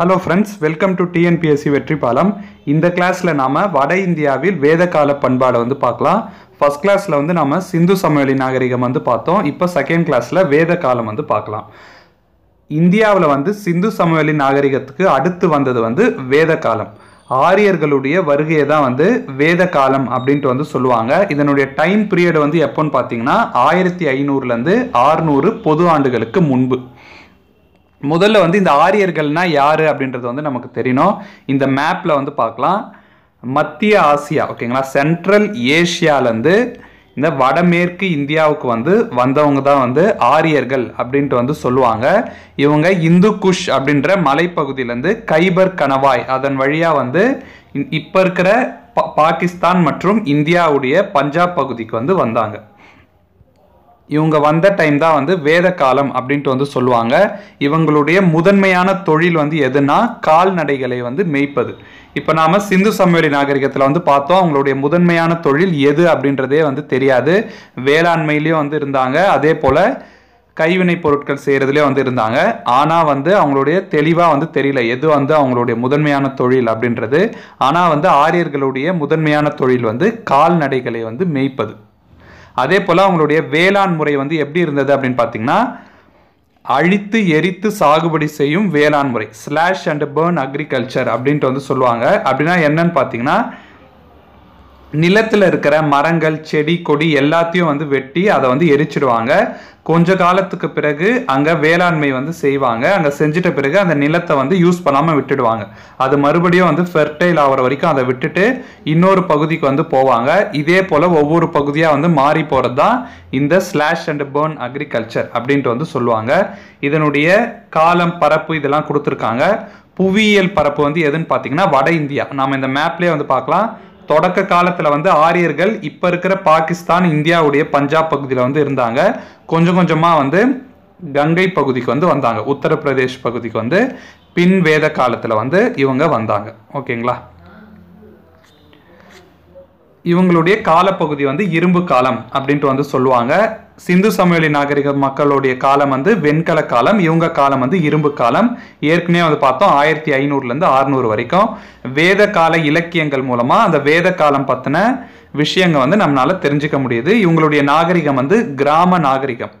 hello friends welcome to TNPSC வெற்றி பாலம் இந்த கிளாஸில் நாம் வட இந்தியாவில் வேதகால பண்பாடை வந்து பார்க்கலாம் ஃபஸ்ட் கிளாஸில் வந்து நம்ம சிந்து சமவெளி நாகரிகம் வந்து பார்த்தோம் இப்போ செகண்ட் கிளாஸில் வேத காலம் வந்து பார்க்கலாம் இந்தியாவில் வந்து சிந்து சமவெளி நாகரிகத்துக்கு அடுத்து வந்தது வந்து வேத காலம் ஆரியர்களுடைய வருகையை தான் வந்து வேத காலம் அப்படின்ட்டு வந்து சொல்லுவாங்க இதனுடைய டைம் பீரியட் வந்து எப்போன்னு பார்த்தீங்கன்னா ஆயிரத்தி ஐநூறுலேருந்து ஆறுநூறு பொது ஆண்டுகளுக்கு முன்பு முதல்ல வந்து இந்த ஆரியர்கள்னா யார் அப்படின்றது வந்து நமக்கு தெரியணும் இந்த மேப்பில் வந்து பார்க்கலாம் மத்திய ஆசியா ஓகேங்களா சென்ட்ரல் ஏஷியாலேருந்து இந்த வடமேற்கு இந்தியாவுக்கு வந்து வந்தவங்க தான் வந்து ஆரியர்கள் அப்படின்ட்டு வந்து சொல்லுவாங்க இவங்க இந்து குஷ் அப்படின்ற மலைப்பகுதியிலேருந்து கைபர் கணவாய் அதன் வழியாக வந்து இப்போ இருக்கிற பாகிஸ்தான் மற்றும் இந்தியாவுடைய பஞ்சாப் பகுதிக்கு வந்து வந்தாங்க இவங்க வந்த டைம் தான் வந்து வேத காலம் அப்படின்ட்டு வந்து சொல்லுவாங்க இவங்களுடைய முதன்மையான தொழில் வந்து எதுனா கால்நடைகளை வந்து மேய்ப்பது இப்போ நாம் சிந்து சமவெளி நாகரிகத்தில் வந்து பார்த்தோம் அவங்களுடைய முதன்மையான தொழில் எது அப்படின்றதே வந்து தெரியாது வேளாண்மையிலையும் வந்து இருந்தாங்க அதே போல் கைவினை பொருட்கள் செய்கிறதுலே வந்து இருந்தாங்க ஆனால் வந்து அவங்களுடைய தெளிவாக வந்து தெரியல எது வந்து அவங்களுடைய முதன்மையான தொழில் அப்படின்றது ஆனால் வந்து ஆரியர்களுடைய முதன்மையான தொழில் வந்து கால்நடைகளை வந்து மேய்ப்பது அதே போல் அவங்களுடைய வேளாண் முறை வந்து எப்படி இருந்தது அப்படின்னு பார்த்தீங்கன்னா அழித்து எரித்து சாகுபடி செய்யும் வேளாண் முறை ஸ்லாஷ் அண்ட் பேர்ன் அக்ரிகல்ச்சர் அப்படின்ட்டு வந்து சொல்லுவாங்க அப்படின்னா என்னன்னு பார்த்தீங்கன்னா நிலத்தில் இருக்கிற மரங்கள் செடி கொடி எல்லாத்தையும் வந்து வெட்டி அதை வந்து எரிச்சிடுவாங்க கொஞ்ச காலத்துக்கு பிறகு அங்கே வேளாண்மை வந்து செய்வாங்க அங்கே செஞ்சிட்ட பிறகு அந்த நிலத்தை வந்து யூஸ் பண்ணாமல் விட்டுடுவாங்க அது மறுபடியும் வந்து ஃபெர்டைல் ஆகிற வரைக்கும் அதை விட்டுட்டு இன்னொரு பகுதிக்கு வந்து போவாங்க இதே போல் ஒவ்வொரு பகுதியாக வந்து மாறி போகிறது தான் இந்த ஸ்லாஷ் அண்ட் பேர்ன் அக்ரிகல்ச்சர் அப்படின்ட்டு வந்து சொல்லுவாங்க இதனுடைய காலம் பரப்பு இதெல்லாம் கொடுத்துருக்காங்க புவியியல் பரப்பு வந்து எதுன்னு பார்த்தீங்கன்னா வட இந்தியா நம்ம இந்த மேப்லேயே வந்து பார்க்கலாம் தொடக்க காலத்தில் வந்து ஆரியர்கள் இப்போ இருக்கிற பாகிஸ்தான் இந்தியாவுடைய பஞ்சாப் பகுதியில் வந்து இருந்தாங்க கொஞ்சம் கொஞ்சமாக வந்து கங்கை பகுதிக்கு வந்து வந்தாங்க உத்தரப்பிரதேஷ் பகுதிக்கு வந்து பின் வேத காலத்தில் வந்து இவங்க வந்தாங்க ஓகேங்களா இவங்களுடைய காலப்பகுதி வந்து இரும்பு காலம் அப்படின்ட்டு வந்து சொல்லுவாங்க சிந்து சமவெளி நாகரிக மக்களுடைய காலம் வந்து வெண்கல காலம் இவங்க காலம் வந்து இரும்பு காலம் ஏற்கனவே வந்து பார்த்தோம் ஆயிரத்தி ஐநூறுலேருந்து அறுநூறு வரைக்கும் வேத கால இலக்கியங்கள் மூலமாக அந்த வேத காலம் பற்றின விஷயங்கள் வந்து நம்மளால் தெரிஞ்சுக்க முடியுது இவங்களுடைய நாகரிகம் வந்து கிராம நாகரிகம்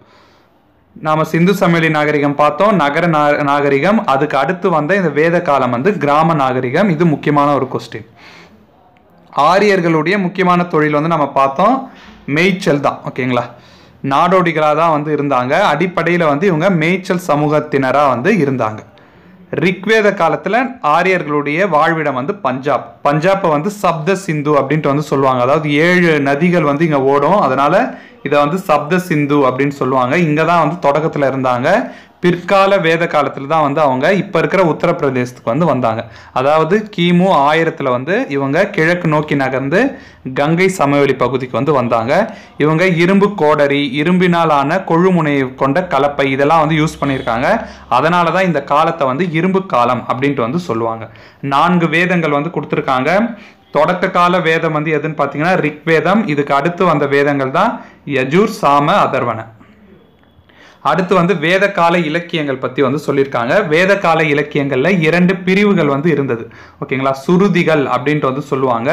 நாம் சிந்து சமவெளி நாகரிகம் பார்த்தோம் நகர நாகரிகம் அதுக்கு அடுத்து வந்த இந்த வேத காலம் வந்து கிராம நாகரிகம் இது முக்கியமான ஒரு கொஸ்டின் ஆரியர்களுடைய முக்கியமான தொழில் வந்து நம்ம பார்த்தோம் மேய்ச்சல் தான் ஓகேங்களா நாடோடிகளாக தான் வந்து இருந்தாங்க அடிப்படையில் வந்து இவங்க மேய்ச்சல் சமூகத்தினராக வந்து இருந்தாங்க ரிக்வேத காலத்தில் ஆரியர்களுடைய வாழ்விடம் வந்து பஞ்சாப் பஞ்சாப்பை வந்து சப்த சிந்து அப்படின்ட்டு வந்து சொல்லுவாங்க அதாவது ஏழு நதிகள் வந்து இங்கே ஓடும் அதனால் இதை வந்து சப்த சிந்து அப்படின்னு சொல்லுவாங்க இங்கே தான் வந்து தொடக்கத்தில் இருந்தாங்க பிற்கால வேத காலத்தில் தான் வந்து அவங்க இப்போ இருக்கிற உத்தரப்பிரதேசத்துக்கு வந்து வந்தாங்க அதாவது கிமு ஆயிரத்தில் வந்து இவங்க கிழக்கு நோக்கி நகர்ந்து கங்கை சமவெளி பகுதிக்கு வந்து வந்தாங்க இவங்க இரும்பு கோடரி இரும்பினால் ஆன கொழுமுனையை கொண்ட கலப்பை இதெல்லாம் வந்து யூஸ் பண்ணியிருக்காங்க அதனால தான் இந்த காலத்தை வந்து இரும்பு காலம் அப்படின்ட்டு வந்து சொல்லுவாங்க நான்கு வேதங்கள் வந்து கொடுத்துருக்காங்க தொடக்க கால வேதம் வந்து எதுன்னு பார்த்தீங்கன்னா ரிக்வேதம் இதுக்கு அடுத்து வந்த வேதங்கள் தான் யஜூர் சாம அதர்வன அடுத்து வந்து வேதகால இலக்கியங்கள் பற்றி வந்து சொல்லியிருக்காங்க வேதகால இலக்கியங்களில் இரண்டு பிரிவுகள் வந்து இருந்தது ஓகேங்களா சுருதிகள் அப்படின்ட்டு வந்து சொல்லுவாங்க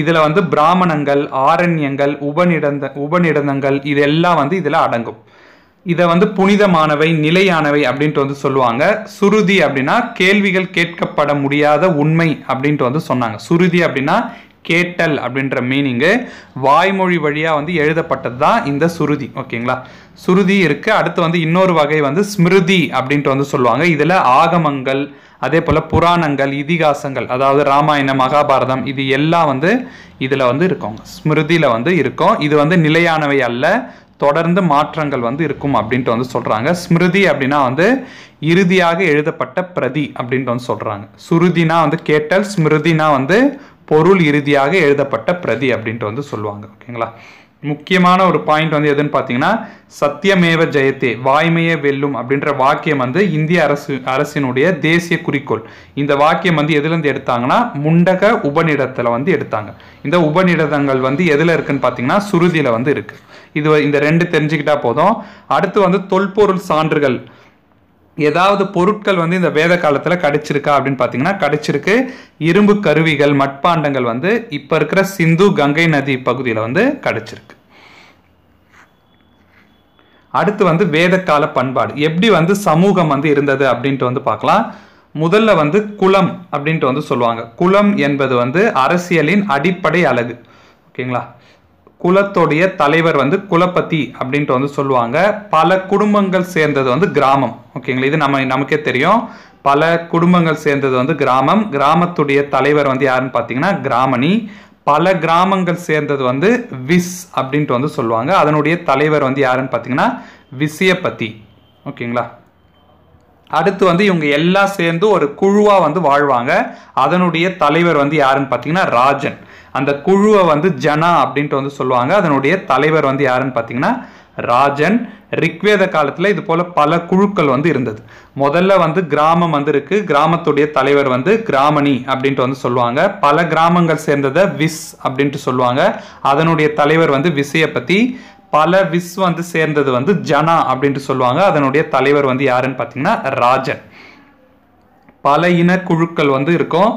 இதில் வந்து பிராமணங்கள் ஆரண்யங்கள் உபநிடந்த உபநிடந்தங்கள் இதெல்லாம் வந்து இதில் அடங்கும் இதை வந்து புனிதமானவை நிலையானவை அப்படின்ட்டு வந்து சொல்லுவாங்க சுருதி அப்படின்னா கேள்விகள் கேட்கப்பட முடியாத உண்மை அப்படின்ட்டு வந்து சொன்னாங்க சுருதி அப்படின்னா கேட்டல் அப்படின்ற மீனிங்கு வாய்மொழி வழியாக வந்து எழுதப்பட்டது தான் இந்த சுருதி ஓகேங்களா சுருதி இருக்குது அடுத்து வந்து இன்னொரு வகை வந்து ஸ்மிருதி அப்படின்ட்டு வந்து சொல்லுவாங்க இதில் ஆகமங்கள் அதே போல் புராணங்கள் இதிகாசங்கள் அதாவது ராமாயணம் மகாபாரதம் இது எல்லாம் வந்து இதில் வந்து இருக்கும் ஸ்மிருதியில் வந்து இருக்கும் இது வந்து நிலையானவை அல்ல தொடர்ந்து மாற்றங்கள் வந்து இருக்கும் அப்படின்ட்டு வந்து சொல்கிறாங்க ஸ்மிருதி அப்படின்னா வந்து இறுதியாக எழுதப்பட்ட பிரதி அப்படின்ட்டு வந்து சொல்கிறாங்க சுருதினா வந்து கேட்டல் ஸ்மிருதினா வந்து பொருள் இறுதியாக எழுதப்பட்ட பிரதி அப்படின்ட்டு வந்து சொல்லுவாங்க ஓகேங்களா முக்கியமான ஒரு பாயிண்ட் வந்து எதுன்னு பார்த்தீங்கன்னா சத்தியமேவ ஜெயத்தே வாய்மையே வெல்லும் அப்படின்ற வாக்கியம் வந்து இந்திய அரசு அரசினுடைய தேசிய குறிக்கோள் இந்த வாக்கியம் வந்து எதுலேருந்து எடுத்தாங்கன்னா முண்டக உபநிடத்தில் வந்து எடுத்தாங்க இந்த உபநிடதங்கள் வந்து எதில் இருக்குன்னு பார்த்தீங்கன்னா சுருதியில் வந்து இருக்குது இது இந்த ரெண்டு தெரிஞ்சுக்கிட்டா போதும் அடுத்து வந்து தொல்பொருள் சான்றுகள் ஏதாவது பொருட்கள் வந்து இந்த வேத காலத்தில் கிடைச்சிருக்கா அப்படின்னு பார்த்தீங்கன்னா கிடைச்சிருக்கு இரும்பு கருவிகள் மட்பாண்டங்கள் வந்து இப்போ இருக்கிற சிந்து கங்கை நதி பகுதியில் வந்து கிடைச்சிருக்கு அடுத்து வந்து வேதக்கால பண்பாடு எப்படி வந்து சமூகம் வந்து இருந்தது அப்படின்ட்டு வந்து பார்க்கலாம் முதல்ல வந்து குலம் அப்படின்ட்டு வந்து சொல்லுவாங்க குலம் என்பது வந்து அரசியலின் அடிப்படை அழகு ஓகேங்களா குலத்தோடைய தலைவர் வந்து குலப்பதி அப்படின்ட்டு வந்து சொல்லுவாங்க பல குடும்பங்கள் சேர்ந்தது வந்து கிராமம் ஓகேங்களா இது நம்ம நமக்கே தெரியும் பல குடும்பங்கள் சேர்ந்தது வந்து கிராமம் கிராமத்துடைய தலைவர் வந்து யாருன்னு பார்த்தீங்கன்னா கிராமணி பல கிராமங்கள் சேர்ந்தது வந்து விஸ் அப்படின்ட்டு வந்து சொல்லுவாங்க அதனுடைய தலைவர் வந்து யாருன்னு பார்த்தீங்கன்னா விசியபதி ஓகேங்களா அடுத்து வந்து இவங்க எல்லாம் சேர்ந்து ஒரு குழுவாக வந்து வாழ்வாங்க அதனுடைய தலைவர் வந்து யாருன்னு பார்த்தீங்கன்னா ராஜன் அந்த குழுவை வந்து ஜனா அப்படின்ட்டு வந்து சொல்லுவாங்க அதனுடைய தலைவர் வந்து யாருன்னு பார்த்தீங்கன்னா ராஜன் ரிக்வேத காலத்தில் இது போல் பல குழுக்கள் வந்து இருந்தது முதல்ல வந்து கிராமம் வந்து இருக்கு கிராமத்துடைய தலைவர் வந்து கிராமணி அப்படின்ட்டு வந்து சொல்லுவாங்க பல கிராமங்கள் சேர்ந்ததை விஸ் அப்படின்ட்டு சொல்லுவாங்க அதனுடைய தலைவர் வந்து விசையை பற்றி பல விஸ் வந்து சேர்ந்தது வந்து ஜனா அப்படின்ட்டு சொல்லுவாங்க அதனுடைய தலைவர் வந்து யாருன்னு பார்த்தீங்கன்னா ராஜன் பல இன குழுக்கள் வந்து இருக்கும்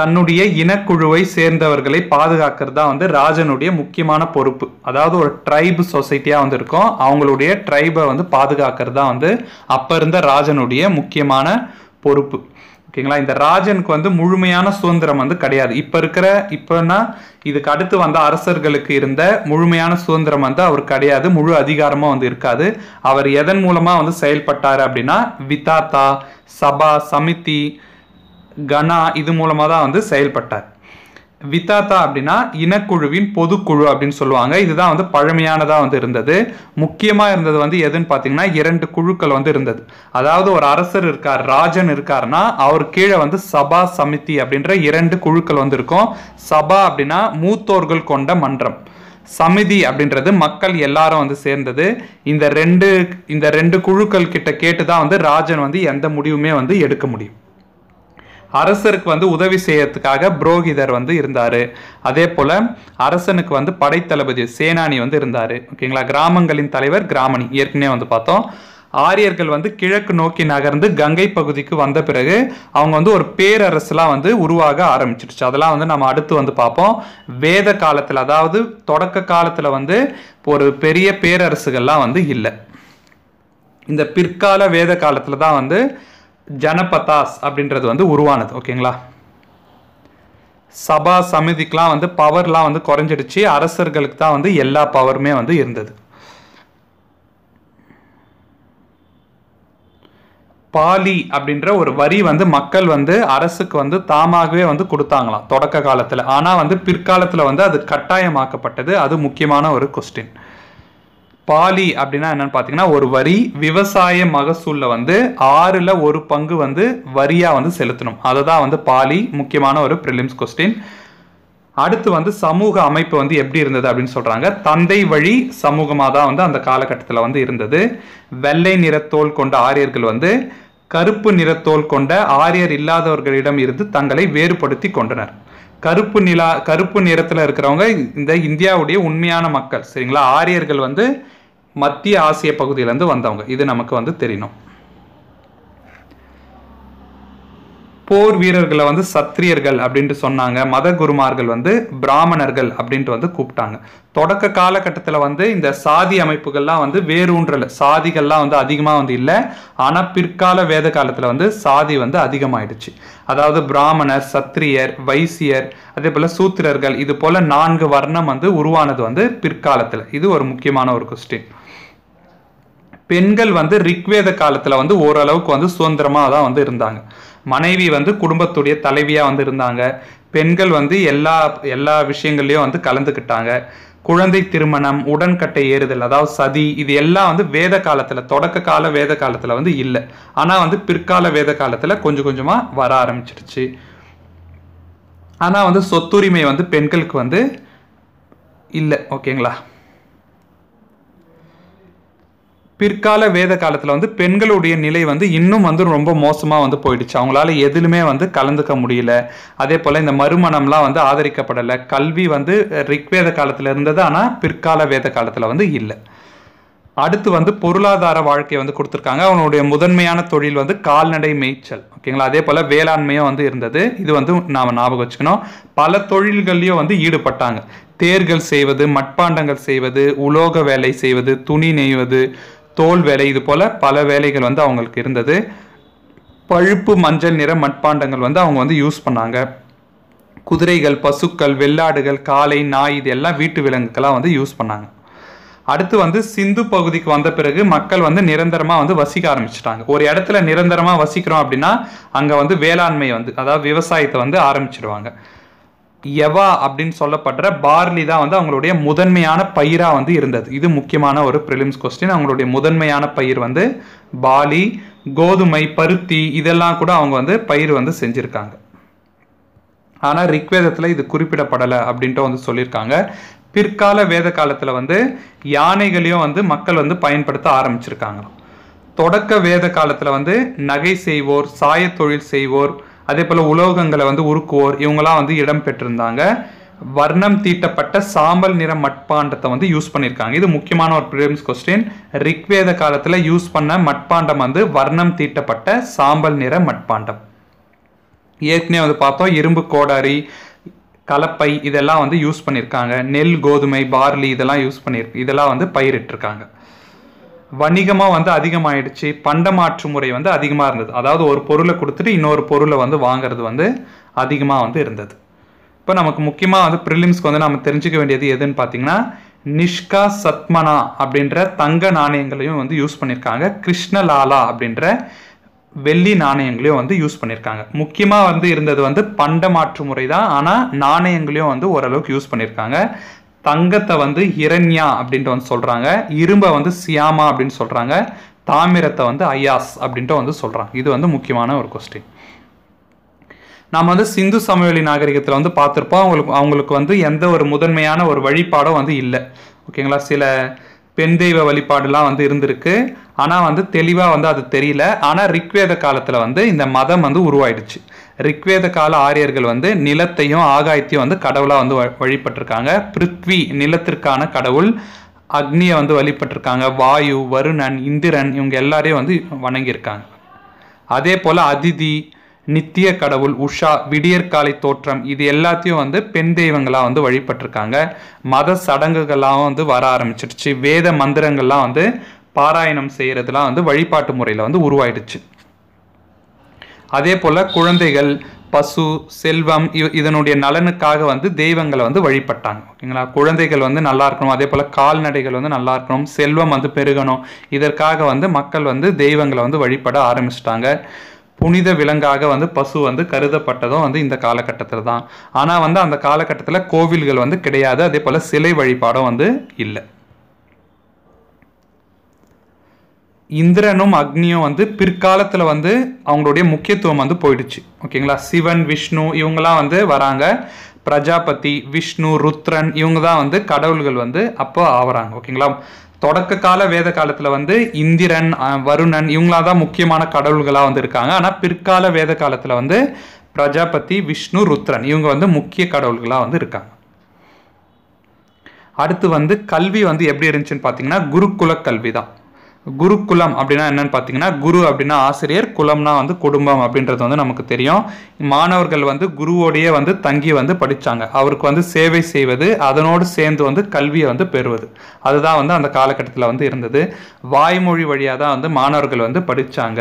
தன்னுடைய இனக்குழுவை சேர்ந்தவர்களை பாதுகாக்கிறது தான் வந்து ராஜனுடைய முக்கியமான பொறுப்பு அதாவது ஒரு ட்ரைப் சொசைட்டியாக வந்து இருக்கும் அவங்களுடைய ட்ரைபை வந்து பாதுகாக்கிறது தான் வந்து அப்போ இருந்த ராஜனுடைய முக்கியமான பொறுப்பு ஓகேங்களா இந்த ராஜனுக்கு வந்து முழுமையான சுதந்திரம் வந்து கிடையாது இப்போ இருக்கிற இப்போனா இதுக்கு அடுத்து வந்த அரசர்களுக்கு இருந்த முழுமையான சுதந்திரம் வந்து அவர் கிடையாது முழு அதிகாரமும் வந்து இருக்காது அவர் எதன் மூலமாக வந்து செயல்பட்டார் அப்படின்னா விதாத்தா சபா சமிதி கனா இது மூலமாக தான் வந்து செயல்பட்டார் வித்தாத்தா அப்படின்னா இனக்குழுவின் பொதுக்குழு அப்படின்னு சொல்லுவாங்க இதுதான் வந்து பழமையானதாக வந்து இருந்தது முக்கியமாக இருந்தது வந்து எதுன்னு பார்த்தீங்கன்னா இரண்டு குழுக்கள் வந்து இருந்தது அதாவது ஒரு அரசர் இருக்கார் ராஜன் இருக்காருன்னா அவர் கீழே வந்து சபா சமிதி அப்படின்ற இரண்டு குழுக்கள் வந்து இருக்கும் சபா அப்படின்னா மூத்தோர்கள் கொண்ட மன்றம் சமிதி அப்படின்றது மக்கள் எல்லாரும் வந்து சேர்ந்தது இந்த ரெண்டு இந்த ரெண்டு குழுக்கள் கிட்ட கேட்டு தான் வந்து ராஜன் வந்து எந்த முடிவுமே வந்து எடுக்க முடியும் அரசருக்கு வந்து உதவி செய்யறதுக்காக புரோகிதர் வந்து இருந்தார் அதே போல அரசனுக்கு வந்து படைத்தளபதி சேனானி வந்து இருந்தார் ஓகேங்களா கிராமங்களின் தலைவர் கிராமணி ஏற்கனவே வந்து பார்த்தோம் ஆரியர்கள் வந்து கிழக்கு நோக்கி நகர்ந்து கங்கை பகுதிக்கு வந்த பிறகு அவங்க வந்து ஒரு பேரரசுலாம் வந்து உருவாக ஆரம்பிச்சிடுச்சு அதெல்லாம் வந்து நம்ம அடுத்து வந்து பார்ப்போம் வேத காலத்தில் அதாவது தொடக்க காலத்தில் வந்து ஒரு பெரிய பேரரசுகள்லாம் வந்து இல்லை இந்த பிற்கால வேத காலத்தில் தான் வந்து ஜனபதாஸ் அப்படின்றது வந்து உருவானது ஓகேங்களா சபா சமிதிக்கெலாம் வந்து பவர்லாம் வந்து குறைஞ்சிடுச்சு அரசர்களுக்கு தான் வந்து எல்லா பவருமே வந்து இருந்தது பாலி அப்படின்ற ஒரு வரி வந்து மக்கள் வந்து அரசுக்கு வந்து தாமாகவே வந்து கொடுத்தாங்களாம் தொடக்க காலத்தில் ஆனால் வந்து பிற்காலத்தில் வந்து அது கட்டாயமாக்கப்பட்டது அது முக்கியமான ஒரு கொஸ்டின் பாலி அப்படின்னா என்னன்னு பார்த்தீங்கன்னா ஒரு வரி விவசாய மகசூலில் வந்து ஆறில் ஒரு பங்கு வந்து வரியாக வந்து செலுத்தணும் அதை தான் வந்து பாலி முக்கியமான ஒரு ப்ரிலிம்ஸ் கொஸ்டின் அடுத்து வந்து சமூக அமைப்பு வந்து எப்படி இருந்தது அப்படின்னு சொல்கிறாங்க தந்தை வழி சமூகமாக தான் வந்து அந்த காலகட்டத்தில் வந்து இருந்தது வெள்ளை நிறத்தோல் கொண்ட ஆரியர்கள் வந்து கருப்பு நிறத்தோல் கொண்ட ஆரியர் இல்லாதவர்களிடம் இருந்து தங்களை வேறுபடுத்தி கொண்டனர் கருப்பு நிலா கருப்பு நிறத்தில் இருக்கிறவங்க இந்த இந்தியாவுடைய உண்மையான மக்கள் சரிங்களா ஆரியர்கள் வந்து மத்திய ஆசிய பகுதியிலேருந்து வந்தவங்க இது நமக்கு வந்து தெரியணும் போர் வீரர்களை வந்து சத்திரியர்கள் அப்படின்ட்டு சொன்னாங்க மத குருமார்கள் வந்து பிராமணர்கள் அப்படின்ட்டு வந்து கூப்பிட்டாங்க தொடக்க காலகட்டத்தில் வந்து இந்த சாதி அமைப்புகள்லாம் வந்து வேரூன்றல் சாதிகள்லாம் வந்து அதிகமாக வந்து இல்லை ஆனால் பிற்கால வேத காலத்தில் வந்து சாதி வந்து அதிகமாயிடுச்சு அதாவது பிராமணர் சத்திரியர் வைசியர் அதே போல் சூத்திரர்கள் இது போல் நான்கு வர்ணம் வந்து உருவானது வந்து பிற்காலத்தில் இது ஒரு முக்கியமான ஒரு கொஸ்டின் பெண்கள் வந்து ரிக்வேத காலத்தில் வந்து ஓரளவுக்கு வந்து சுதந்திரமாக தான் வந்து இருந்தாங்க மனைவி வந்து குடும்பத்துடைய தலைவியாக வந்து இருந்தாங்க பெண்கள் வந்து எல்லா எல்லா விஷயங்கள்லையும் வந்து கலந்துக்கிட்டாங்க குழந்தை திருமணம் உடன்கட்டை ஏறுதல் அதாவது சதி இது எல்லாம் வந்து வேத காலத்தில் தொடக்க கால வேத காலத்தில் வந்து இல்லை ஆனால் வந்து பிற்கால வேத காலத்தில் கொஞ்சம் கொஞ்சமாக வர ஆரம்பிச்சிருச்சு ஆனால் வந்து சொத்துரிமை வந்து பெண்களுக்கு வந்து இல்லை ஓகேங்களா பிற்கால வேத காலத்தில் வந்து பெண்களுடைய நிலை வந்து இன்னும் வந்து ரொம்ப மோசமாக வந்து போயிடுச்சு அவங்களால எதிலுமே வந்து கலந்துக்க முடியல அதே போல் இந்த மறுமணம்லாம் வந்து ஆதரிக்கப்படலை கல்வி வந்து ரிக்வேத காலத்தில் இருந்தது ஆனால் பிற்கால வேத காலத்தில் வந்து இல்லை அடுத்து வந்து பொருளாதார வாழ்க்கையை வந்து கொடுத்துருக்காங்க அவனுடைய முதன்மையான தொழில் வந்து கால்நடை மேய்ச்சல் ஓகேங்களா அதே போல் வேளாண்மையும் வந்து இருந்தது இது வந்து நாம் ஞாபகம் வச்சுக்கணும் பல தொழில்கள்லையும் வந்து ஈடுபட்டாங்க தேர்கள் செய்வது மட்பாண்டங்கள் செய்வது உலோக வேலை செய்வது துணி நெய்வது தோல் வேலை இது போல் பல வேலைகள் வந்து அவங்களுக்கு இருந்தது பழுப்பு மஞ்சள் நிற மட்பாண்டங்கள் வந்து அவங்க வந்து யூஸ் பண்ணாங்க குதிரைகள் பசுக்கள் வெள்ளாடுகள் காளை நாய் இது எல்லாம் வீட்டு விலங்குக்கெல்லாம் வந்து யூஸ் பண்ணாங்க அடுத்து வந்து சிந்து பகுதிக்கு வந்த பிறகு மக்கள் வந்து நிரந்தரமாக வந்து வசிக்க ஆரம்பிச்சிட்டாங்க ஒரு இடத்துல நிரந்தரமாக வசிக்கிறோம் அப்படின்னா அங்கே வந்து வேளாண்மை வந்து அதாவது விவசாயத்தை வந்து ஆரம்பிச்சிடுவாங்க எவா அப்படின்னு சொல்லப்படுற பார்லி தான் வந்து அவங்களுடைய முதன்மையான பயிராக வந்து இருந்தது இது முக்கியமான ஒரு ப்ரிலிம்ஸ் கொஸ்டின் அவங்களுடைய முதன்மையான பயிர் வந்து பாலி கோதுமை பருத்தி இதெல்லாம் கூட அவங்க வந்து பயிர் வந்து செஞ்சுருக்காங்க ஆனால் ரிக்வேதத்தில் இது குறிப்பிடப்படலை அப்படின்ட்டு வந்து சொல்லியிருக்காங்க பிற்கால வேத காலத்தில் வந்து யானைகளையும் வந்து மக்கள் வந்து பயன்படுத்த ஆரம்பிச்சிருக்காங்க தொடக்க வேத காலத்தில் வந்து நகை செய்வோர் சாயத்தொழில் செய்வோர் அதே போல் உலோகங்களை வந்து உருக்குவோர் இவங்களாம் வந்து இடம் பெற்றிருந்தாங்க வர்ணம் தீட்டப்பட்ட சாம்பல் நிற மட்பாண்டத்தை வந்து யூஸ் பண்ணியிருக்காங்க இது முக்கியமான ஒரு ப்ரீவியம்ஸ் கொஸ்டின் ரிக்வேத காலத்தில் யூஸ் பண்ண மட்பாண்டம் வந்து வர்ணம் தீட்டப்பட்ட சாம்பல் நிற மட்பாண்டம் ஏற்கனவே வந்து பார்த்தோம் இரும்பு கோடாரி கலப்பை இதெல்லாம் வந்து யூஸ் பண்ணியிருக்காங்க நெல் கோதுமை பார்லி இதெல்லாம் யூஸ் பண்ணியிருக்கு இதெல்லாம் வந்து பயிரிட்டிருக்காங்க வணிகமாக வந்து அதிகமாகிடுச்சு பண்டமாற்று முறை வந்து அதிகமாக இருந்தது அதாவது ஒரு பொருளை கொடுத்துட்டு இன்னொரு பொருளை வந்து வாங்குறது வந்து அதிகமாக வந்து இருந்தது இப்போ நமக்கு முக்கியமாக வந்து ப்ரிலிம்ஸ்க்கு வந்து நம்ம தெரிஞ்சுக்க வேண்டியது எதுன்னு பார்த்தீங்கன்னா நிஷ்கா சத்மனா அப்படின்ற தங்க நாணயங்களையும் வந்து யூஸ் பண்ணியிருக்காங்க கிருஷ்ணலாலா அப்படின்ற வெள்ளி நாணயங்களையும் வந்து யூஸ் பண்ணியிருக்காங்க முக்கியமாக வந்து இருந்தது வந்து பண்ட மாற்று முறை தான் ஆனால் நாணயங்களையும் வந்து ஓரளவுக்கு யூஸ் பண்ணியிருக்காங்க தங்கத்தை வந்து ஹிரண்யா அப்படின்ட்டு வந்து சொல்கிறாங்க இரும்பை வந்து சியாமா அப்படின்னு சொல்கிறாங்க தாமிரத்தை வந்து ஐயாஸ் அப்படின்ட்டு வந்து சொல்கிறாங்க இது வந்து முக்கியமான ஒரு கொஸ்டின் நாம் வந்து சிந்து சமவெளி நாகரிகத்தில் வந்து பார்த்துருப்போம் அவங்களுக்கு அவங்களுக்கு வந்து எந்த ஒரு முதன்மையான ஒரு வழிபாடும் வந்து இல்லை ஓகேங்களா சில பெண் தெய்வ வழிபாடுலாம் வந்து இருந்திருக்கு ஆனால் வந்து தெளிவாக வந்து அது தெரியல ஆனால் ரிக்வேத காலத்தில் வந்து இந்த மதம் வந்து உருவாயிடுச்சு ரிக்வேத கால ஆரியர்கள் வந்து நிலத்தையும் ஆகாயத்தையும் வந்து கடவுளாக வந்து வழிபட்டிருக்காங்க பிருத்வி நிலத்திற்கான கடவுள் அக்னியை வந்து வழிபட்டிருக்காங்க வாயு வருணன் இந்திரன் இவங்க எல்லாரையும் வந்து வணங்கியிருக்காங்க அதே போல் அதிதி நித்திய கடவுள் உஷா விடியற்காலை தோற்றம் இது எல்லாத்தையும் வந்து பெண் தெய்வங்களாக வந்து வழிபட்டிருக்காங்க மத சடங்குகள்லாம் வந்து வர ஆரம்பிச்சிருச்சு வேத மந்திரங்கள்லாம் வந்து பாராயணம் செய்கிறதுலாம் வந்து வழிபாட்டு முறையில் வந்து உருவாயிடுச்சு அதே போல் குழந்தைகள் பசு செல்வம் இதனுடைய நலனுக்காக வந்து தெய்வங்களை வந்து வழிபட்டாங்க ஓகேங்களா குழந்தைகள் வந்து நல்லா இருக்கணும் அதே போல் கால்நடைகள் வந்து நல்லா இருக்கணும் செல்வம் வந்து பெருகணும் இதற்காக வந்து மக்கள் வந்து தெய்வங்களை வந்து வழிபட ஆரம்பிச்சிட்டாங்க புனித விலங்காக வந்து பசு வந்து கருதப்பட்டதும் வந்து இந்த காலகட்டத்தில் தான் ஆனால் வந்து அந்த காலகட்டத்தில் கோவில்கள் வந்து கிடையாது அதே போல் சிலை வழிபாடும் வந்து இல்லை இந்திரனும் அக்னியும் வந்து பிற்காலத்தில் வந்து அவங்களுடைய முக்கியத்துவம் வந்து போயிடுச்சு ஓகேங்களா சிவன் விஷ்ணு இவங்கெல்லாம் வந்து வராங்க பிரஜாபதி விஷ்ணு ருத்ரன் இவங்க தான் வந்து கடவுள்கள் வந்து அப்போ ஆவறாங்க ஓகேங்களா தொடக்க கால வேத காலத்தில் வந்து இந்திரன் வருணன் இவங்களா தான் முக்கியமான கடவுள்களாக வந்து இருக்காங்க ஆனால் பிற்கால வேத காலத்தில் வந்து பிரஜாபதி விஷ்ணு ருத்ரன் இவங்க வந்து முக்கிய கடவுள்களாக வந்து இருக்காங்க அடுத்து வந்து கல்வி வந்து எப்படி இருந்துச்சுன்னு பார்த்தீங்கன்னா குருகுல கல்வி தான் குருகுலம் அப்படின்னா என்னன்னு பார்த்தீங்கன்னா குரு அப்படின்னா ஆசிரியர் குலம்னா வந்து குடும்பம் அப்படின்றது வந்து நமக்கு தெரியும் மாணவர்கள் வந்து குருவோடையே வந்து தங்கி வந்து படித்தாங்க அவருக்கு வந்து சேவை செய்வது அதனோடு சேர்ந்து வந்து கல்வியை வந்து பெறுவது அதுதான் வந்து அந்த காலகட்டத்தில் வந்து இருந்தது வாய்மொழி வழியாக தான் வந்து மாணவர்கள் வந்து படித்தாங்க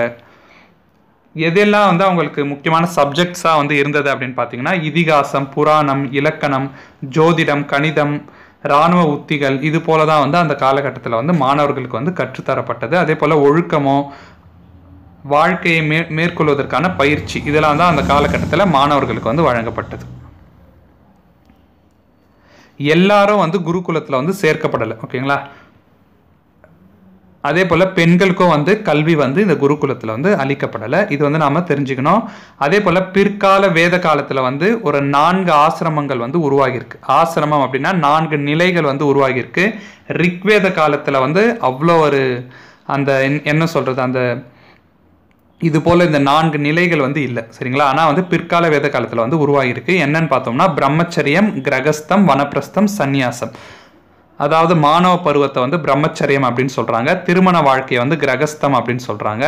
எதெல்லாம் வந்து அவங்களுக்கு முக்கியமான சப்ஜெக்ட்ஸாக வந்து இருந்தது அப்படின்னு பார்த்தீங்கன்னா இதிகாசம் புராணம் இலக்கணம் ஜோதிடம் கணிதம் இராணுவ உத்திகள் இது போல தான் வந்து அந்த காலகட்டத்தில் வந்து மாணவர்களுக்கு வந்து கற்றுத்தரப்பட்டது அதே போல் ஒழுக்கமோ வாழ்க்கையை மே மேற்கொள்வதற்கான பயிற்சி இதெல்லாம் தான் அந்த காலகட்டத்தில் மாணவர்களுக்கு வந்து வழங்கப்பட்டது எல்லாரும் வந்து குருகுலத்தில் வந்து சேர்க்கப்படலை ஓகேங்களா அதே போல் பெண்களுக்கும் வந்து கல்வி வந்து இந்த குருகுலத்தில் வந்து அளிக்கப்படலை இது வந்து நாம் தெரிஞ்சுக்கணும் அதே போல் பிற்கால வேத காலத்தில் வந்து ஒரு நான்கு ஆசிரமங்கள் வந்து உருவாகியிருக்கு ஆசிரமம் அப்படின்னா நான்கு நிலைகள் வந்து உருவாகியிருக்கு ரிக்வேத காலத்தில் வந்து அவ்வளோ ஒரு அந்த என்ன சொல்கிறது அந்த இது போல் இந்த நான்கு நிலைகள் வந்து இல்லை சரிங்களா ஆனால் வந்து பிற்கால வேத காலத்தில் வந்து உருவாகியிருக்கு என்னன்னு பார்த்தோம்னா பிரம்மச்சரியம் கிரகஸ்தம் வனப்பிரஸ்தம் சந்நியாசம் அதாவது மாணவ பருவத்தை வந்து பிரம்மச்சரியம் அப்படின்னு சொல்கிறாங்க திருமண வாழ்க்கையை வந்து கிரகஸ்தம் அப்படின்னு சொல்கிறாங்க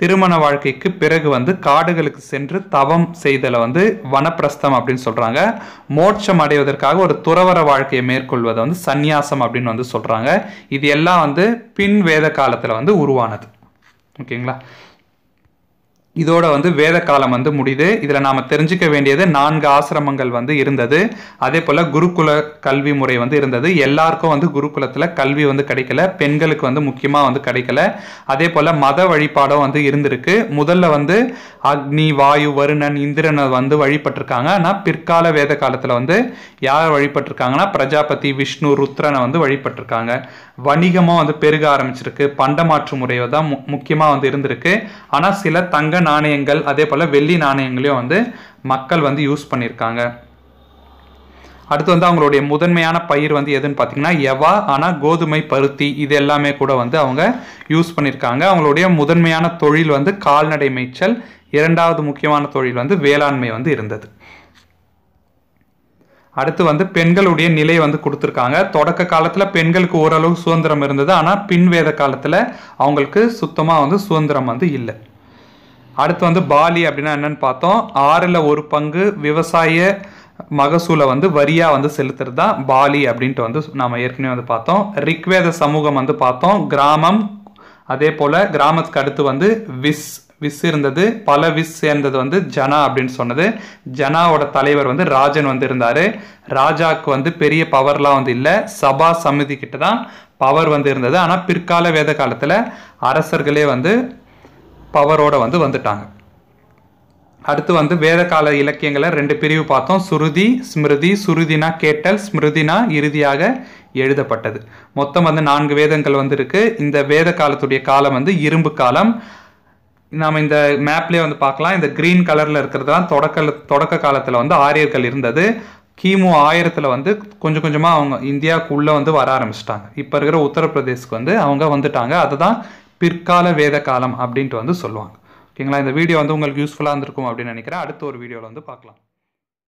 திருமண வாழ்க்கைக்கு பிறகு வந்து காடுகளுக்கு சென்று தவம் செய்தலை வந்து வனப்பிரஸ்தம் அப்படின்னு சொல்கிறாங்க மோட்சம் அடைவதற்காக ஒரு துறவர வாழ்க்கையை மேற்கொள்வதை வந்து சந்நியாசம் அப்படின்னு வந்து சொல்கிறாங்க இது எல்லாம் வந்து பின் வேத காலத்தில் வந்து உருவானது ஓகேங்களா இதோட வந்து வேத காலம் வந்து முடியுது இதில் நாம் தெரிஞ்சுக்க வேண்டியது நான்கு ஆசிரமங்கள் வந்து இருந்தது அதே போல் குருகுல கல்வி முறை வந்து இருந்தது எல்லாருக்கும் வந்து குருகுலத்தில் கல்வி வந்து கிடைக்கல பெண்களுக்கு வந்து முக்கியமாக வந்து கிடைக்கல அதே போல் மத வழிபாடும் வந்து இருந்திருக்கு முதல்ல வந்து அக்னி வாயு வருணன் இந்திரனை வந்து வழிபட்டிருக்காங்க ஆனால் பிற்கால வேத காலத்தில் வந்து யார் வழிபட்டிருக்காங்கன்னா பிரஜாபதி விஷ்ணு ருத்ரனை வந்து வழிபட்டிருக்காங்க வணிகமாக வந்து பெருக ஆரம்பிச்சிருக்கு பண்டமாற்று முறையை தான் முக்கியமாக வந்து இருந்திருக்கு ஆனால் சில தங்க நாணயங்கள் அதே போல் வெள்ளி நாணயங்களையும் வந்து மக்கள் வந்து யூஸ் பண்ணியிருக்காங்க அடுத்து வந்து அவங்களுடைய முதன்மையான பயிர் வந்து எதுன்னு பார்த்தீங்கன்னா எவா ஆனால் கோதுமை பருத்தி இது எல்லாமே கூட வந்து அவங்க யூஸ் பண்ணியிருக்காங்க அவங்களுடைய முதன்மையான தொழில் வந்து கால்நடை மேய்ச்சல் இரண்டாவது முக்கியமான தொழில் வந்து வேளாண்மை வந்து இருந்தது அடுத்து வந்து பெண்களுடைய நிலை வந்து கொடுத்துருக்காங்க தொடக்க காலத்தில் பெண்களுக்கு ஓரளவு சுதந்திரம் இருந்தது ஆனால் பின்வேத காலத்தில் அவங்களுக்கு சுத்தமாக வந்து சுதந்திரம் வந்து இல்லை அடுத்து வந்து பாலி அப்படின்னா என்னன்னு பார்த்தோம் ஆறில் ஒரு பங்கு விவசாய மகசூலை வந்து வரியாக வந்து செலுத்துறது தான் பாலி அப்படின்ட்டு வந்து நாம் ஏற்கனவே வந்து பார்த்தோம் ரிக்வேத சமூகம் வந்து பார்த்தோம் கிராமம் அதே போல் கிராமத்துக்கு அடுத்து வந்து விஸ் விஸ் இருந்தது பல விஸ் சேர்ந்தது வந்து ஜனா அப்படின்னு சொன்னது ஜனாவோட தலைவர் வந்து ராஜன் வந்து இருந்தார் ராஜாவுக்கு வந்து பெரிய பவர்லாம் வந்து இல்லை சபா சமிதி கிட்ட தான் பவர் வந்து இருந்தது ஆனால் பிற்கால வேத காலத்தில் அரசர்களே வந்து பவரோடு வந்து வந்துட்டாங்க அடுத்து வந்து வேத கால இலக்கியங்களை ரெண்டு பிரிவு பார்த்தோம் சுருதி ஸ்மிருதி சுருதினா கேட்டல் ஸ்மிருதினா இறுதியாக எழுதப்பட்டது மொத்தம் வந்து நான்கு வேதங்கள் வந்து இந்த வேத காலத்துடைய காலம் வந்து இரும்பு காலம் நாம் இந்த மேப்லேயே வந்து பார்க்கலாம் இந்த க்ரீன் கலரில் இருக்கிறது தான் தொடக்க தொடக்க காலத்தில் வந்து ஆரியர்கள் இருந்தது கிமு ஆயிரத்தில் வந்து கொஞ்சம் கொஞ்சமாக அவங்க இந்தியாவுக்குள்ளே வந்து வர ஆரம்பிச்சிட்டாங்க இப்போ இருக்கிற உத்தரப்பிரதேஷ்க்கு வந்து அவங்க வந்துட்டாங்க அதுதான் பிற்கால வேத காலம் அப்படின்ட்டு வந்து சொல்லுவாங்க ஓகேங்களா இந்த வீடியோ வந்து உங்களுக்கு யூஸ்ஃபுல்லாக இருந்திருக்கும் அப்படின்னு நினைக்கிறேன் அடுத்த ஒரு வீடியோவில் வந்து பார்க்கலாம்